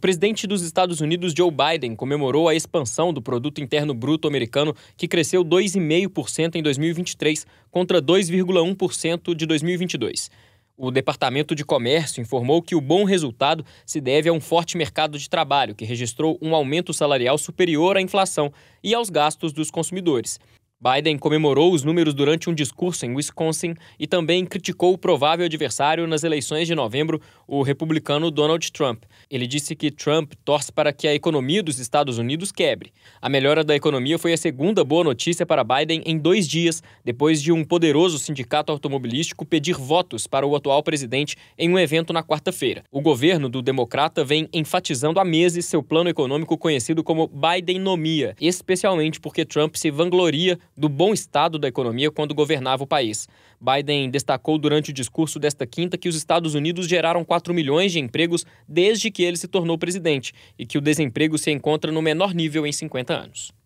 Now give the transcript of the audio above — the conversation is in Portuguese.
O presidente dos Estados Unidos, Joe Biden, comemorou a expansão do produto interno bruto americano, que cresceu 2,5% em 2023 contra 2,1% de 2022. O Departamento de Comércio informou que o bom resultado se deve a um forte mercado de trabalho, que registrou um aumento salarial superior à inflação e aos gastos dos consumidores. Biden comemorou os números durante um discurso em Wisconsin e também criticou o provável adversário nas eleições de novembro, o republicano Donald Trump. Ele disse que Trump torce para que a economia dos Estados Unidos quebre. A melhora da economia foi a segunda boa notícia para Biden em dois dias, depois de um poderoso sindicato automobilístico pedir votos para o atual presidente em um evento na quarta-feira. O governo do democrata vem enfatizando há meses seu plano econômico conhecido como Bidenomia, especialmente porque Trump se vangloria do bom estado da economia quando governava o país. Biden destacou durante o discurso desta quinta que os Estados Unidos geraram 4 milhões de empregos desde que ele se tornou presidente e que o desemprego se encontra no menor nível em 50 anos.